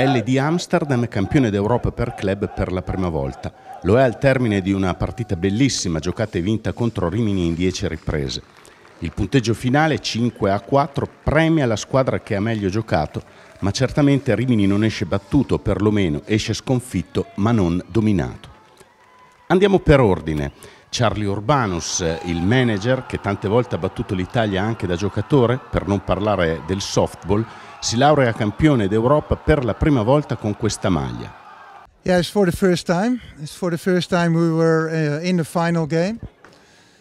LD Amsterdam campione d'Europa per club per la prima volta. Lo è al termine di una partita bellissima giocata e vinta contro Rimini in 10 riprese. Il punteggio finale 5 a 4 premia la squadra che ha meglio giocato, ma certamente Rimini non esce battuto, perlomeno esce sconfitto ma non dominato. Andiamo per ordine. Charlie Urbanus, il manager che tante volte ha battuto l'Italia anche da giocatore, per non parlare del softball, si laurea campione d'Europa per la prima volta con questa maglia. Uh,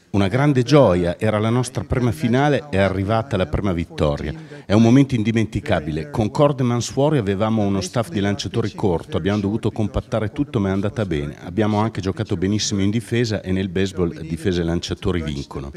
Una grande gioia, era la nostra prima finale, è arrivata la prima vittoria. È un momento indimenticabile. Con Corde fuori avevamo uno staff di lanciatori corto, abbiamo dovuto compattare tutto ma è andata bene. Abbiamo anche giocato benissimo in difesa e nel baseball difesa e lanciatori vincono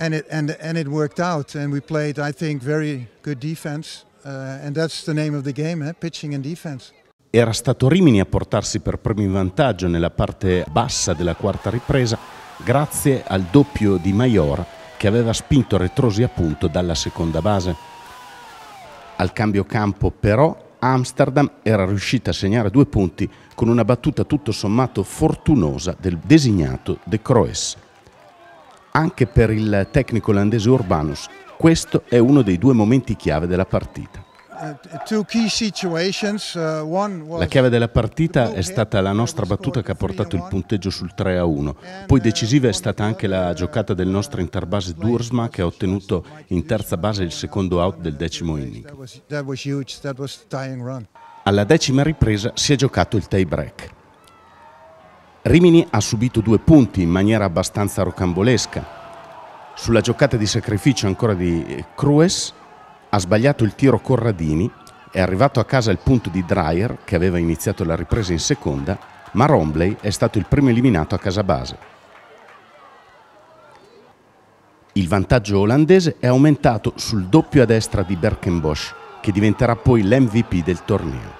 and it and and it worked out. And we played, I think, very good defense. Uh, and that's the name of the game, eh? pitching and defense. Era stato Rimini a portarsi per primo in vantaggio nella parte bassa della quarta ripresa, grazie al doppio di Maior che aveva spinto Retrosi appunto dalla seconda base. Al cambio campo, però, Amsterdam era riuscita a segnare due punti con una battuta tutto sommato fortunosa del designato De Croes anche per il tecnico olandese Urbanus. Questo è uno dei due momenti chiave della partita. Uh, uh, la chiave della partita è stata la nostra battuta che ha portato il punteggio sul 3-1, uh, poi decisiva è stata anche la giocata del nostro interbase Dursma che ha ottenuto in terza base il secondo out del decimo inning. Alla decima ripresa si è giocato il tie break. Rimini ha subito due punti in maniera abbastanza rocambolesca. Sulla giocata di sacrificio ancora di eh, Crues ha sbagliato il tiro Corradini, è arrivato a casa il punto di Dreyer che aveva iniziato la ripresa in seconda, ma Rombley è stato il primo eliminato a casa base. Il vantaggio olandese è aumentato sul doppio a destra di Berkenbosch, che diventerà poi l'MVP del torneo.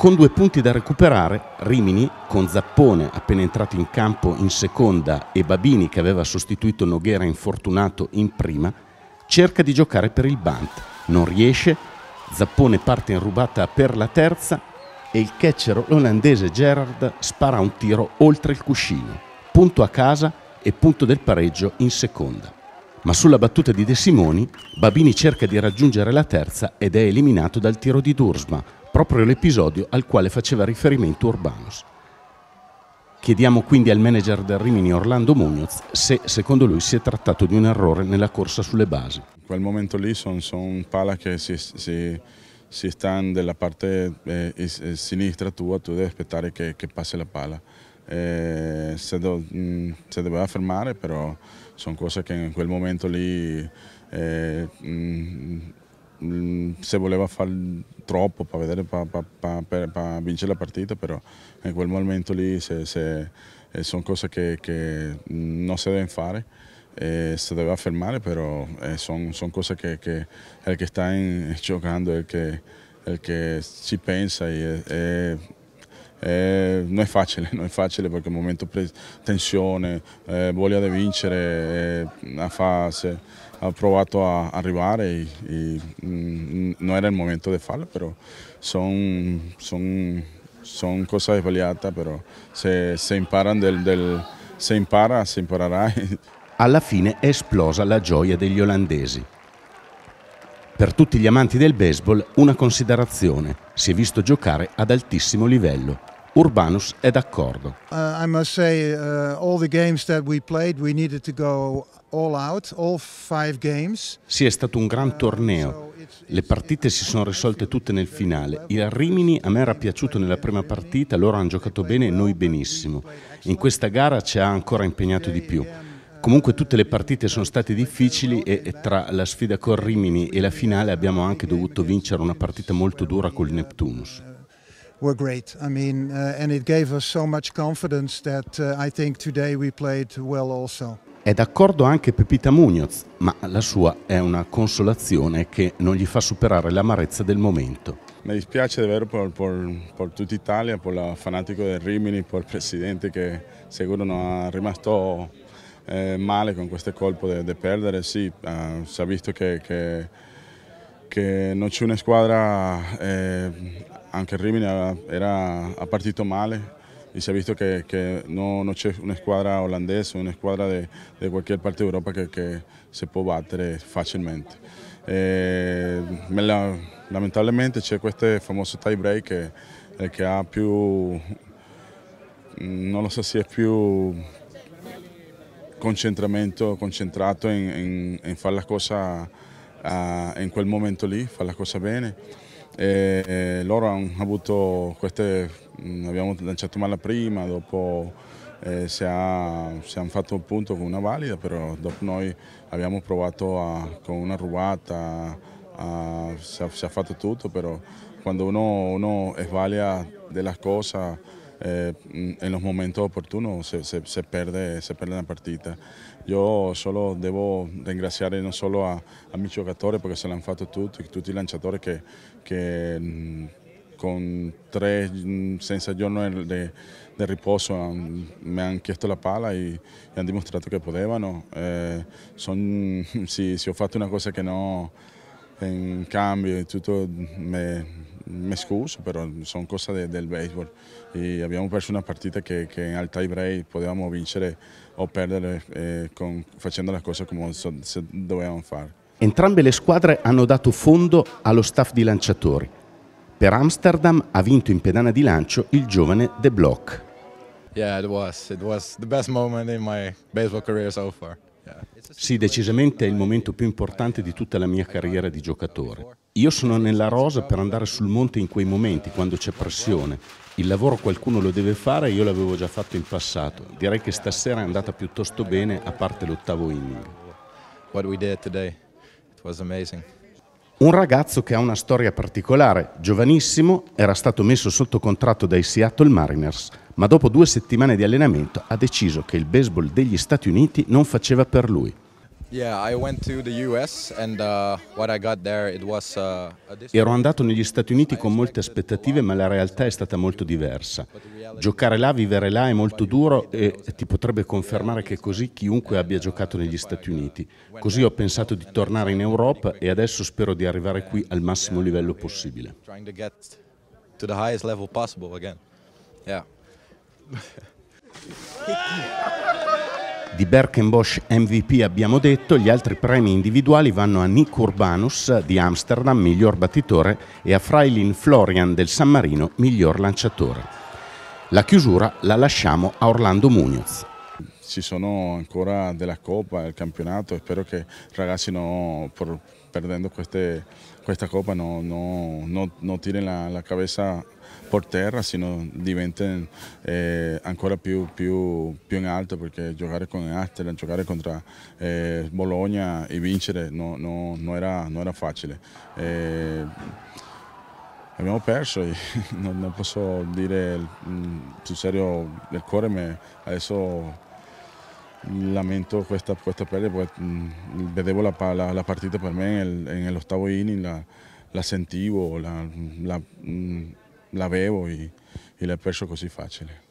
Con due punti da recuperare, Rimini, con Zappone appena entrato in campo in seconda e Babini che aveva sostituito Noghera infortunato in prima, cerca di giocare per il Bant. Non riesce, Zappone parte in rubata per la terza e il catcher olandese Gerard spara un tiro oltre il cuscino. Punto a casa e punto del pareggio in seconda ma sulla battuta di De Simoni Babini cerca di raggiungere la terza ed è eliminato dal tiro di Dursma, proprio l'episodio al quale faceva riferimento Urbanus. Chiediamo quindi al manager del Rimini Orlando Munoz se secondo lui si è trattato di un errore nella corsa sulle basi. In quel momento lì sono son pala che si, si, si stanno dalla parte eh, eh, sinistra tua, tu devi aspettare che, che passi la pala. Eh, se, do, mh, mm, se doveva fermare però sono cose che in quel momento lì eh, mm, mm, se voleva fare troppo per, vedere, per, per, per, vincere la partita, però in quel momento lì eh, sono cose che, che, non si devono fare. Eh, si doveva fermare, però eh, sono son cose che, che il che sta in, giocando, il che, il che ci pensa e, e eh, non è facile, non è facile perché è un momento di tensione, eh, voglia di vincere, eh, la fase, ha provato a arrivare e, e mh, mm, non era il momento di farlo, però sono son, son cose sbagliate, però se, se, del, del, se impara si imparerà. Alla fine è esplosa la gioia degli olandesi. Per tutti gli amanti del baseball una considerazione, si è visto giocare ad altissimo livello. Urbanus è d'accordo. Uh, I must say uh, all the games that we played we needed to go all out, all five games. Sì, è stato un gran uh, torneo. Le partite si sono risolte tutte nel finale. Il Rimini a me era piaciuto nella prima partita, loro hanno giocato bene e noi benissimo. In questa gara ci ha ancora impegnato di più. Uh, Comunque tutte le partite sono state difficili e, tra la sfida con Rimini e la finale abbiamo anche dovuto vincere una partita molto dura col Neptunus. Uh, were great. I mean, uh, and it gave us so much confidence that uh, I think today we played well also. È d'accordo anche Pepita Munoz, ma la sua è una consolazione che non gli fa superare l'amarezza del momento. Mi dispiace davvero per, per, per tutta Italia, per il fanatico del Rimini, per il presidente che sicuro non è rimasto eh, male con questo colpo di perdere. Sì, eh, si è visto che, che che non c'è una squadra, eh, anche il Rimini era, ha partito male e si è visto che, che no, non c'è una squadra olandese, una squadra di qualche parte d'Europa che, che, si può battere facilmente. Eh, la, lamentablemente c'è questo famoso tie break che, eh, che ha più, mm, non lo so se è più concentramento, concentrato in, in, in fare la cosa a, in quel momento lì, fare la cosa bene. E, e loro hanno avuto queste, abbiamo lanciato male prima, dopo eh, si, ha, si hanno fatto un punto con una valida, però dopo noi abbiamo provato a, con una rubata, a, si, è fatto tutto, però quando uno, uno sbaglia della cosa Eh, en los momentos oportunos se, se, se, pierde, se pierde la partita. Yo solo debo ringraziare no solo a, a mis giocatori porque se han fatto tutti, tutti i lanciatori che, que mm, con tres senza giorno de de riposo me han chiesto la pala y han demostrado que podían. Si Eh, son, ho fatto una cosa que no... in cambio e tutto mi scuso, però sono cose de, del baseball. E abbiamo perso una partita che, che al tie break potevamo vincere eh, o perdere eh, con, facendo la cosa come so, dovevamo fare. Entrambe le squadre hanno dato fondo allo staff di lanciatori. Per Amsterdam ha vinto in pedana di lancio il giovane De Block. Yeah, it was. It was the best moment in my baseball career so far. Sì, decisamente è il momento più importante di tutta la mia carriera di giocatore. Io sono nella rosa per andare sul monte in quei momenti, quando c'è pressione. Il lavoro qualcuno lo deve fare, e io l'avevo già fatto in passato. Direi che stasera è andata piuttosto bene, a parte l'ottavo inning. What we did today, it was amazing. Un ragazzo che ha una storia particolare, giovanissimo, era stato messo sotto contratto dai Seattle Mariners, ma dopo due settimane di allenamento ha deciso che il baseball degli Stati Uniti non faceva per lui. Uh, uh, Ero andato negli Stati Uniti con molte aspettative, ma la realtà è stata molto diversa. Giocare là, vivere là è molto duro e ti potrebbe confermare che così chiunque abbia giocato negli Stati Uniti. Così ho pensato di tornare in Europa e adesso spero di arrivare qui al massimo livello possibile. To the highest level possible again. Yeah. di Berkenbosch MVP abbiamo detto, gli altri premi individuali vanno a Nick Urbanus di Amsterdam, miglior battitore, e a Frailin Florian del San Marino, miglior lanciatore. La chiusura la lasciamo a Orlando Muñoz ci sono ancora della Coppa, del campionato e spero che i ragazzi no, per, perdendo queste, questa Coppa non no, no, tirino la, la, cabeza per terra, sino diventino eh, ancora più, più, più, in alto perché giocare con Aster, giocare contro eh, Bologna e vincere non era, era, facile. Eh, abbiamo perso e non, posso dire mm, sul serio del cuore, ma adesso lamento questa, questa pérdida, porque mm, vedevo la, la, la, partita per me en el, octavo inning, la, la sentivo, la, la, mm, la bevo y, y la perso così facile.